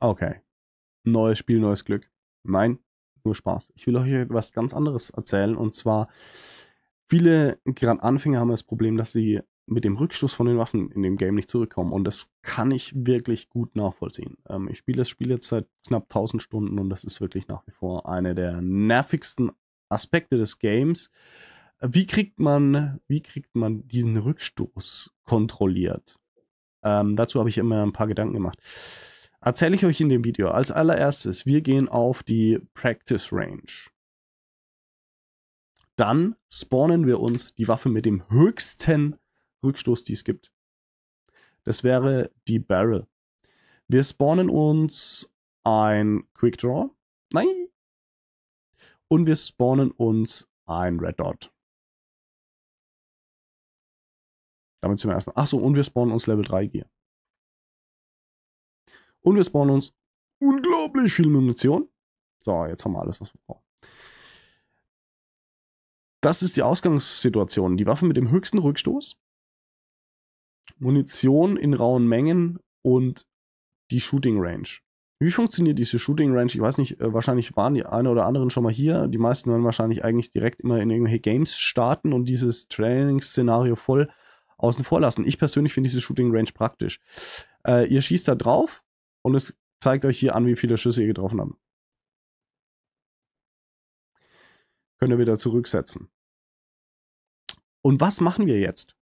Okay. Neues Spiel, neues Glück. Nein, nur Spaß. Ich will euch etwas ganz anderes erzählen und zwar, viele gerade Anfänger haben das Problem, dass sie mit dem Rückstoß von den Waffen in dem Game nicht zurückkommen und das kann ich wirklich gut nachvollziehen. Ähm, ich spiele das Spiel jetzt seit knapp 1000 Stunden und das ist wirklich nach wie vor einer der nervigsten Aspekte des Games. Wie kriegt man, wie kriegt man diesen Rückstoß kontrolliert? Ähm, dazu habe ich immer ein paar Gedanken gemacht erzähle ich euch in dem Video. Als allererstes, wir gehen auf die Practice Range. Dann spawnen wir uns die Waffe mit dem höchsten Rückstoß, die es gibt. Das wäre die Barrel. Wir spawnen uns ein Quick Draw. Nein. Und wir spawnen uns ein Red Dot. Damit sind wir erstmal. Achso, und wir spawnen uns Level 3 Gear. Und wir spawnen uns unglaublich viel Munition. So, jetzt haben wir alles, was wir brauchen. Das ist die Ausgangssituation. Die Waffe mit dem höchsten Rückstoß, Munition in rauen Mengen und die Shooting Range. Wie funktioniert diese Shooting Range? Ich weiß nicht, äh, wahrscheinlich waren die eine oder anderen schon mal hier. Die meisten werden wahrscheinlich eigentlich direkt immer in irgendwelche Games starten und dieses Trainingsszenario voll außen vor lassen. Ich persönlich finde diese Shooting Range praktisch. Äh, ihr schießt da drauf und es zeigt euch hier an, wie viele Schüsse ihr getroffen habt. Könnt ihr wieder zurücksetzen. Und was machen wir jetzt?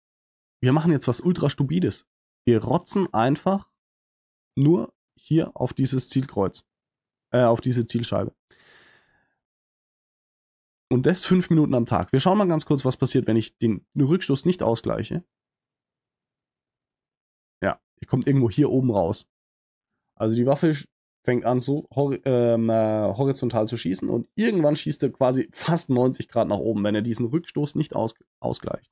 Wir machen jetzt was ultra stupides. Wir rotzen einfach nur hier auf dieses Zielkreuz, äh, auf diese Zielscheibe. Und das fünf Minuten am Tag. Wir schauen mal ganz kurz, was passiert, wenn ich den Rückstoß nicht ausgleiche. Ja, ihr kommt irgendwo hier oben raus. Also die Waffe fängt an, so hor ähm, äh, horizontal zu schießen und irgendwann schießt er quasi fast 90 Grad nach oben, wenn er diesen Rückstoß nicht aus ausgleicht.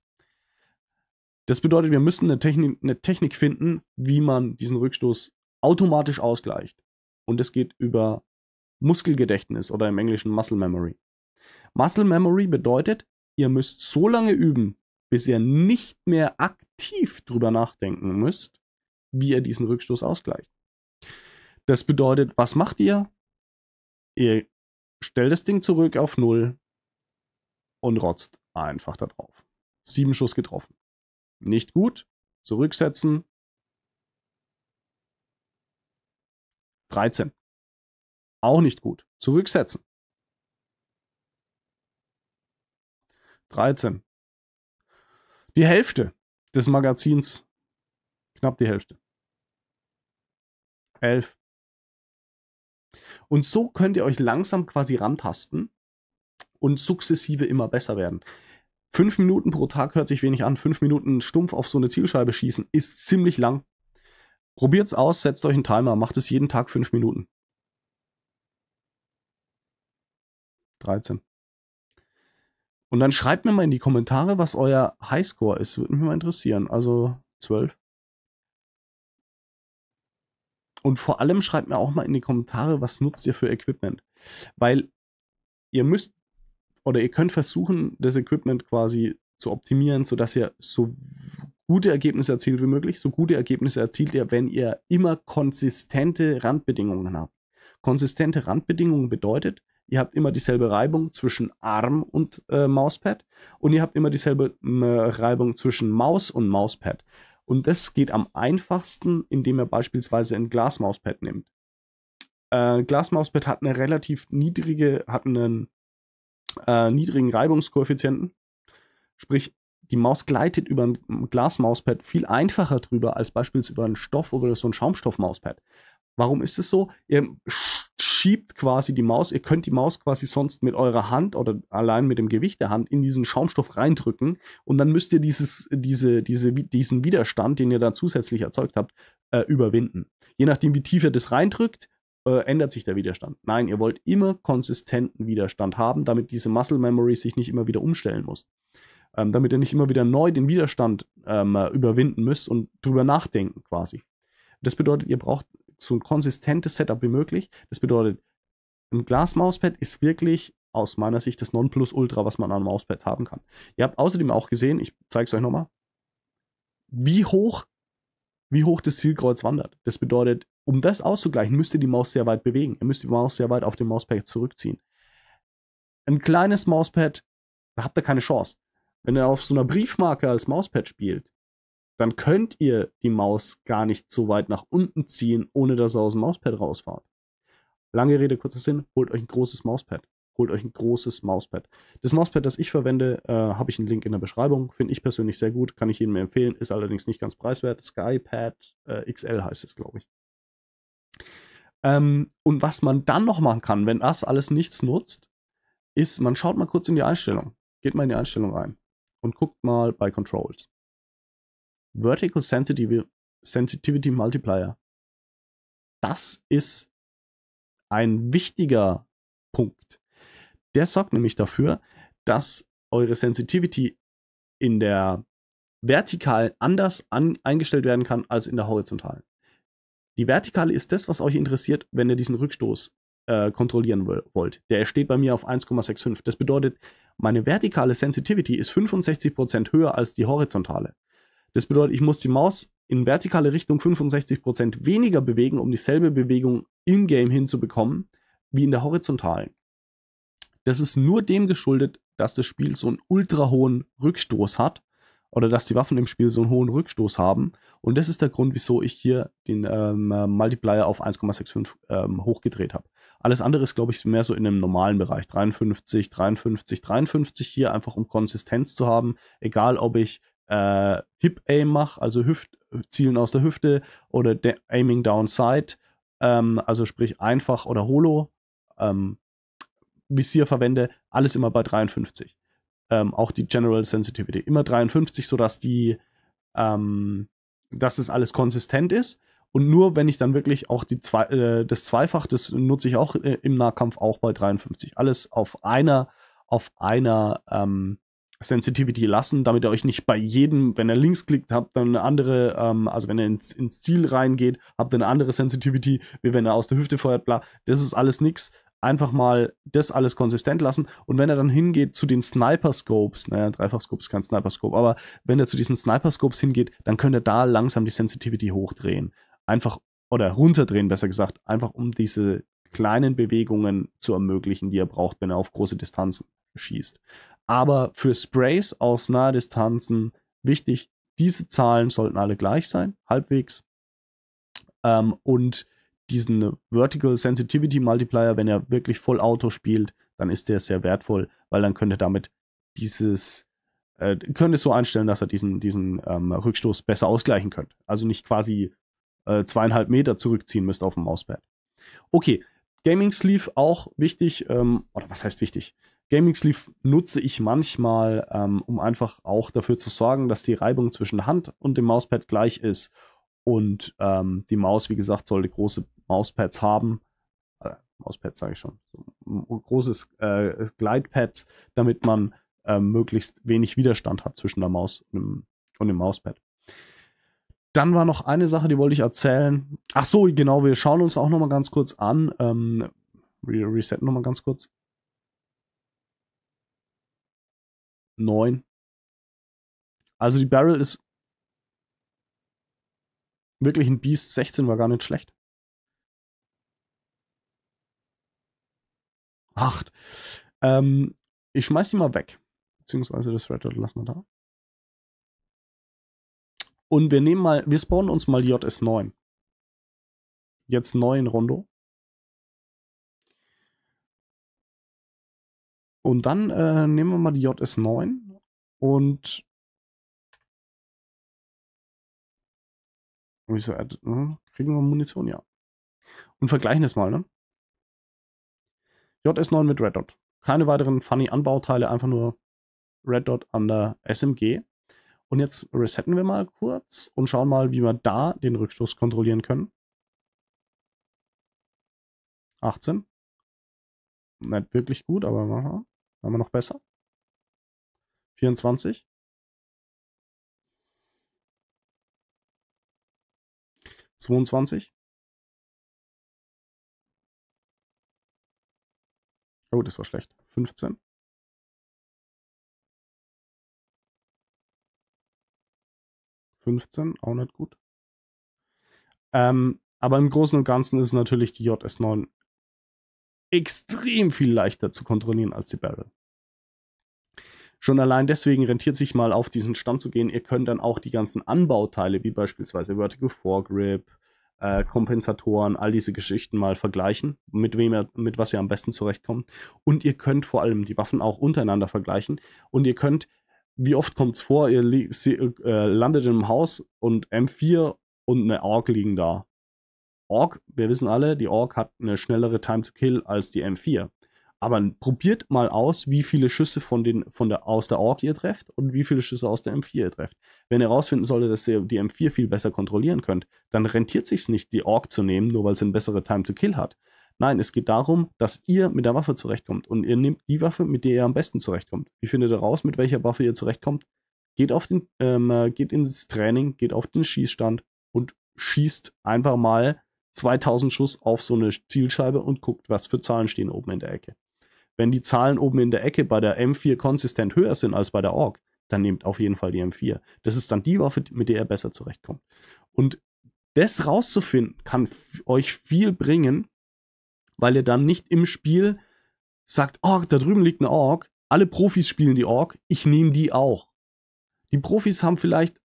Das bedeutet, wir müssen eine Technik, eine Technik finden, wie man diesen Rückstoß automatisch ausgleicht. Und das geht über Muskelgedächtnis oder im Englischen Muscle Memory. Muscle Memory bedeutet, ihr müsst so lange üben, bis ihr nicht mehr aktiv drüber nachdenken müsst, wie ihr diesen Rückstoß ausgleicht. Das bedeutet, was macht ihr? Ihr stellt das Ding zurück auf null und rotzt einfach da drauf. Sieben Schuss getroffen. Nicht gut. Zurücksetzen. 13. Auch nicht gut. Zurücksetzen. 13. Die Hälfte des Magazins. Knapp die Hälfte. 11. Und so könnt ihr euch langsam quasi rantasten und sukzessive immer besser werden. Fünf Minuten pro Tag hört sich wenig an. Fünf Minuten stumpf auf so eine Zielscheibe schießen ist ziemlich lang. Probiert's aus, setzt euch einen Timer, macht es jeden Tag fünf Minuten. 13. Und dann schreibt mir mal in die Kommentare, was euer Highscore ist. Würde mich mal interessieren. Also 12. Und vor allem schreibt mir auch mal in die Kommentare, was nutzt ihr für Equipment. Weil ihr müsst oder ihr könnt versuchen, das Equipment quasi zu optimieren, sodass ihr so gute Ergebnisse erzielt wie möglich. So gute Ergebnisse erzielt ihr, wenn ihr immer konsistente Randbedingungen habt. Konsistente Randbedingungen bedeutet, ihr habt immer dieselbe Reibung zwischen Arm und äh, Mauspad und ihr habt immer dieselbe äh, Reibung zwischen Maus und Mauspad. Und das geht am einfachsten, indem ihr beispielsweise ein Glasmauspad nimmt. Äh, Glasmauspad hat eine relativ niedrige, hat einen äh, niedrigen Reibungskoeffizienten. Sprich, die Maus gleitet über ein Glasmauspad viel einfacher drüber als beispielsweise über einen Stoff oder so ein Schaumstoffmauspad. Warum ist es so? Ihr schiebt quasi die Maus, ihr könnt die Maus quasi sonst mit eurer Hand oder allein mit dem Gewicht der Hand in diesen Schaumstoff reindrücken und dann müsst ihr dieses, diese, diese, diesen Widerstand, den ihr da zusätzlich erzeugt habt, äh, überwinden. Je nachdem, wie tief ihr das reindrückt, äh, ändert sich der Widerstand. Nein, ihr wollt immer konsistenten Widerstand haben, damit diese Muscle Memory sich nicht immer wieder umstellen muss ähm, damit ihr nicht immer wieder neu den Widerstand ähm, äh, überwinden müsst und drüber nachdenken quasi. Das bedeutet, ihr braucht so ein konsistentes Setup wie möglich. Das bedeutet, ein Glas-Mauspad ist wirklich aus meiner Sicht das Nonplusultra, was man an einem Mauspad haben kann. Ihr habt außerdem auch gesehen, ich zeige es euch nochmal, wie hoch, wie hoch das Zielkreuz wandert. Das bedeutet, um das auszugleichen, müsst ihr die Maus sehr weit bewegen. Ihr müsst die Maus sehr weit auf dem Mauspad zurückziehen. Ein kleines Mauspad, da habt ihr keine Chance. Wenn ihr auf so einer Briefmarke als Mauspad spielt, dann könnt ihr die Maus gar nicht so weit nach unten ziehen, ohne dass ihr aus dem Mauspad rausfahrt. Lange Rede, kurzer Sinn, holt euch ein großes Mauspad. Holt euch ein großes Mauspad. Das Mauspad, das ich verwende, äh, habe ich einen Link in der Beschreibung. Finde ich persönlich sehr gut, kann ich jedem empfehlen, ist allerdings nicht ganz preiswert. Skypad äh, XL heißt es, glaube ich. Ähm, und was man dann noch machen kann, wenn das alles nichts nutzt, ist, man schaut mal kurz in die Einstellung. Geht mal in die Einstellung rein und guckt mal bei Controls. Vertical Sensitivity Multiplier. Das ist ein wichtiger Punkt. Der sorgt nämlich dafür, dass eure Sensitivity in der vertikalen anders an eingestellt werden kann als in der horizontalen. Die vertikale ist das, was euch interessiert, wenn ihr diesen Rückstoß äh, kontrollieren wollt. Der steht bei mir auf 1,65. Das bedeutet, meine vertikale Sensitivity ist 65% höher als die horizontale. Das bedeutet, ich muss die Maus in vertikale Richtung 65% weniger bewegen, um dieselbe Bewegung im Game hinzubekommen, wie in der horizontalen. Das ist nur dem geschuldet, dass das Spiel so einen ultra hohen Rückstoß hat oder dass die Waffen im Spiel so einen hohen Rückstoß haben. Und das ist der Grund, wieso ich hier den ähm, Multiplier auf 1,65 ähm, hochgedreht habe. Alles andere ist, glaube ich, mehr so in einem normalen Bereich. 53, 53, 53 hier einfach, um Konsistenz zu haben. Egal, ob ich äh, Hip Aim mache, also Hüft, Zielen aus der Hüfte oder Aiming Downside, ähm, also sprich einfach oder Holo, ähm, Visier verwende, alles immer bei 53. Ähm, auch die General Sensitivity immer 53, sodass die, ähm, dass es alles konsistent ist und nur wenn ich dann wirklich auch die zwei, äh, das Zweifach, das nutze ich auch äh, im Nahkampf auch bei 53. Alles auf einer, auf einer ähm, Sensitivity lassen, damit ihr euch nicht bei jedem, wenn ihr links klickt, habt dann eine andere, ähm, also wenn ihr ins, ins Ziel reingeht, habt ihr eine andere Sensitivity, wie wenn ihr aus der Hüfte feuert, bla. Das ist alles nix einfach mal das alles konsistent lassen. Und wenn er dann hingeht zu den Sniper-Scopes, naja, Dreifach-Scope ist kein Sniper-Scope, aber wenn er zu diesen Sniper-Scopes hingeht, dann könnt ihr da langsam die Sensitivity hochdrehen einfach oder runterdrehen, besser gesagt, einfach um diese kleinen Bewegungen zu ermöglichen, die er braucht, wenn er auf große Distanzen schießt. Aber für Sprays aus nahe Distanzen wichtig, diese Zahlen sollten alle gleich sein, halbwegs. Ähm, und diesen Vertical Sensitivity Multiplier, wenn er wirklich voll Auto spielt, dann ist der sehr wertvoll, weil dann könnte damit dieses äh, könnte es so einstellen, dass er diesen, diesen ähm, Rückstoß besser ausgleichen könnte. Also nicht quasi äh, zweieinhalb Meter zurückziehen müsst auf dem Mauspad. Okay, Gaming Sleeve auch wichtig, ähm, oder was heißt wichtig? Gaming Sleeve nutze ich manchmal, ähm, um einfach auch dafür zu sorgen, dass die Reibung zwischen Hand und dem Mauspad gleich ist. Und ähm, die Maus, wie gesagt, sollte große Mauspads haben. Äh, Mauspads sage ich schon. So, großes äh, Glidepads, damit man äh, möglichst wenig Widerstand hat zwischen der Maus und dem, und dem Mauspad. Dann war noch eine Sache, die wollte ich erzählen. Ach so, genau, wir schauen uns auch noch mal ganz kurz an. Ähm, resetten noch mal ganz kurz. Neun. Also die Barrel ist wirklich ein Beast. 16 war gar nicht schlecht. 8. Ähm, ich schmeiß die mal weg. Beziehungsweise das Red Dot lassen wir da. Und wir nehmen mal, wir spawnen uns mal JS9. Jetzt 9 Rondo. Und dann äh, nehmen wir mal die JS9 und Wieso? Äh, kriegen wir Munition? Ja. Und vergleichen es mal, ne? JS9 mit Red Dot. Keine weiteren funny Anbauteile, einfach nur Red Dot an der SMG. Und jetzt resetten wir mal kurz und schauen mal, wie wir da den Rückstoß kontrollieren können. 18. Nicht wirklich gut, aber aha, haben wir noch besser. 24. Zweiundzwanzig. Oh, das war schlecht. 15. 15, auch nicht gut. Ähm, aber im Großen und Ganzen ist natürlich die JS9 extrem viel leichter zu kontrollieren als die Barrel. Schon allein deswegen rentiert sich mal auf diesen Stand zu gehen. Ihr könnt dann auch die ganzen Anbauteile, wie beispielsweise Vertical Foregrip, äh, Kompensatoren, all diese Geschichten mal vergleichen, mit wem ihr, mit was ihr am besten zurechtkommt. Und ihr könnt vor allem die Waffen auch untereinander vergleichen. Und ihr könnt wie oft kommt es vor, ihr äh, landet in einem Haus und M4 und eine Ork liegen da. Ork, wir wissen alle, die Ork hat eine schnellere Time to Kill als die M4. Aber probiert mal aus, wie viele Schüsse von den, von der, aus der Ork ihr trefft und wie viele Schüsse aus der M4 ihr trefft. Wenn ihr herausfinden solltet, dass ihr die M4 viel besser kontrollieren könnt, dann rentiert sich nicht, die Ork zu nehmen, nur weil sie eine bessere Time to Kill hat. Nein, es geht darum, dass ihr mit der Waffe zurechtkommt. Und ihr nehmt die Waffe, mit der ihr am besten zurechtkommt. Wie findet ihr raus, mit welcher Waffe ihr zurechtkommt? Geht, auf den, ähm, äh, geht ins Training, geht auf den Schießstand und schießt einfach mal 2000 Schuss auf so eine Zielscheibe und guckt, was für Zahlen stehen oben in der Ecke. Wenn die Zahlen oben in der Ecke bei der M4 konsistent höher sind als bei der Org, dann nehmt auf jeden Fall die M4. Das ist dann die Waffe, mit der ihr besser zurechtkommt. Und das rauszufinden, kann euch viel bringen, weil er dann nicht im Spiel sagt, oh, da drüben liegt eine Ork, alle Profis spielen die Ork, ich nehme die auch. Die Profis haben vielleicht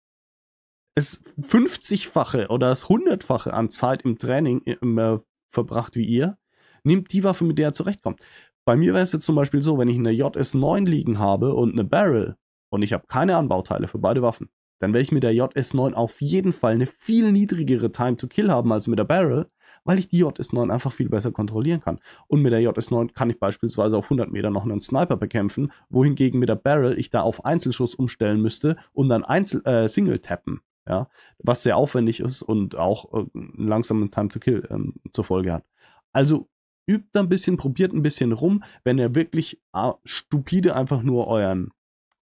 es 50-fache oder das 100-fache an Zeit im Training äh, äh, verbracht wie ihr. Nehmt die Waffe, mit der er zurechtkommt. Bei mir wäre es jetzt zum Beispiel so, wenn ich eine JS9 liegen habe und eine Barrel und ich habe keine Anbauteile für beide Waffen, dann werde ich mit der JS9 auf jeden Fall eine viel niedrigere Time to Kill haben als mit der Barrel, weil ich die JS9 einfach viel besser kontrollieren kann. Und mit der JS9 kann ich beispielsweise auf 100 Meter noch einen Sniper bekämpfen, wohingegen mit der Barrel ich da auf Einzelschuss umstellen müsste und dann Einzel äh, Single tappen. Ja, was sehr aufwendig ist und auch äh, einen langsamen Time to Kill ähm, zur Folge hat. Also übt da ein bisschen, probiert ein bisschen rum, wenn ihr wirklich äh, stupide einfach nur euren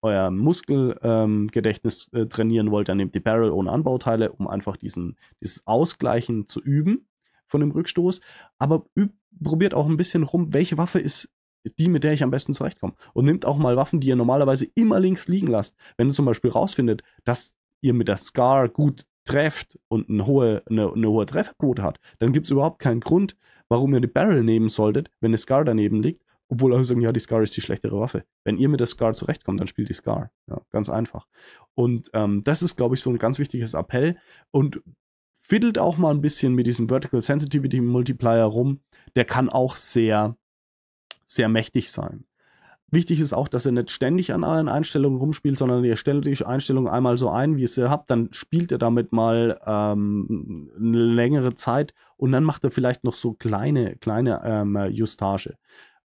euer Muskelgedächtnis ähm, äh, trainieren wollt, dann nehmt die Barrel ohne Anbauteile, um einfach diesen, dieses Ausgleichen zu üben von dem Rückstoß, aber üb, probiert auch ein bisschen rum, welche Waffe ist die, mit der ich am besten zurechtkomme. Und nimmt auch mal Waffen, die ihr normalerweise immer links liegen lasst. Wenn ihr zum Beispiel rausfindet, dass ihr mit der Scar gut trefft und eine hohe, eine, eine hohe Trefferquote hat, dann gibt es überhaupt keinen Grund, warum ihr eine Barrel nehmen solltet, wenn eine Scar daneben liegt, obwohl alle sagen, ja, die Scar ist die schlechtere Waffe. Wenn ihr mit der Scar zurechtkommt, dann spielt die Scar. Ja, ganz einfach. Und ähm, das ist, glaube ich, so ein ganz wichtiges Appell. Und fiddelt auch mal ein bisschen mit diesem Vertical Sensitivity Multiplier rum. Der kann auch sehr, sehr mächtig sein. Wichtig ist auch, dass ihr nicht ständig an euren Einstellungen rumspielt, sondern ihr stellt die Einstellungen einmal so ein, wie ihr sie habt, dann spielt ihr damit mal ähm, eine längere Zeit und dann macht ihr vielleicht noch so kleine, kleine ähm, Justage.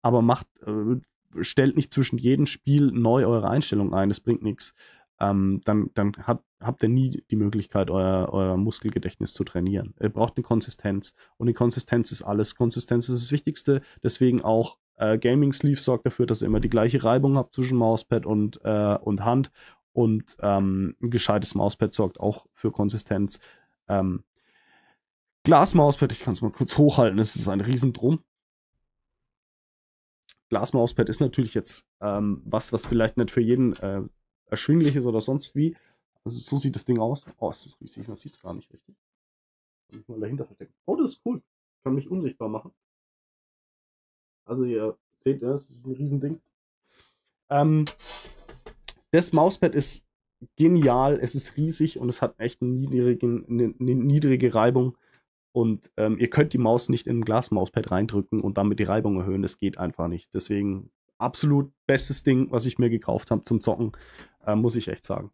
Aber macht, äh, stellt nicht zwischen jedem Spiel neu eure Einstellungen ein, das bringt nichts ähm, dann, dann habt, habt ihr nie die Möglichkeit, euer, euer Muskelgedächtnis zu trainieren. Ihr braucht eine Konsistenz. Und die Konsistenz ist alles. Konsistenz ist das Wichtigste. Deswegen auch äh, Gaming Sleeve sorgt dafür, dass ihr immer die gleiche Reibung habt zwischen Mauspad und, äh, und Hand. Und ähm, ein gescheites Mauspad sorgt auch für Konsistenz. Ähm, Glasmauspad, ich kann es mal kurz hochhalten, es ist ein Riesendrum. Glasmauspad ist natürlich jetzt ähm, was, was vielleicht nicht für jeden äh, erschwinglich ist oder sonst wie. Also so sieht das Ding aus. Oh, es ist riesig, man sieht es gar nicht richtig. Kann ich mal dahinter verstecken. Oh, das ist cool. Ich kann mich unsichtbar machen. Also ihr seht es, das ist ein Riesending. Ähm, das Mauspad ist genial, es ist riesig und es hat echt eine niedrige, eine, eine niedrige Reibung. Und ähm, ihr könnt die Maus nicht in ein Glas-Mauspad reindrücken und damit die Reibung erhöhen. Das geht einfach nicht. Deswegen absolut bestes Ding, was ich mir gekauft habe zum Zocken, äh, muss ich echt sagen.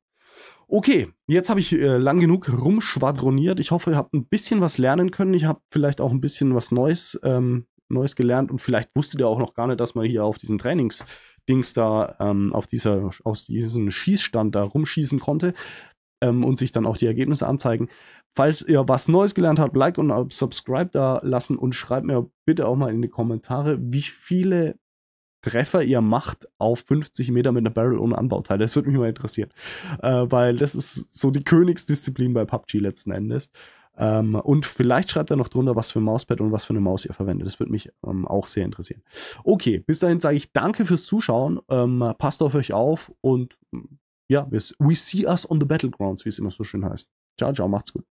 Okay, jetzt habe ich äh, lang genug rumschwadroniert. Ich hoffe, ihr habt ein bisschen was lernen können. Ich habe vielleicht auch ein bisschen was Neues, ähm, Neues gelernt und vielleicht wusstet ihr auch noch gar nicht, dass man hier auf diesen Trainingsdings da, ähm, auf dieser, aus diesem Schießstand da rumschießen konnte ähm, und sich dann auch die Ergebnisse anzeigen. Falls ihr was Neues gelernt habt, Like und Subscribe da lassen und schreibt mir bitte auch mal in die Kommentare, wie viele Treffer ihr macht auf 50 Meter mit einer Barrel ohne Anbauteile. Das würde mich mal interessieren, äh, weil das ist so die Königsdisziplin bei PUBG letzten Endes. Ähm, und vielleicht schreibt er noch drunter, was für ein Mauspad und was für eine Maus ihr verwendet. Das würde mich ähm, auch sehr interessieren. Okay, bis dahin sage ich danke fürs Zuschauen. Ähm, passt auf euch auf und ja, we see us on the battlegrounds, wie es immer so schön heißt. Ciao, ciao, macht's gut.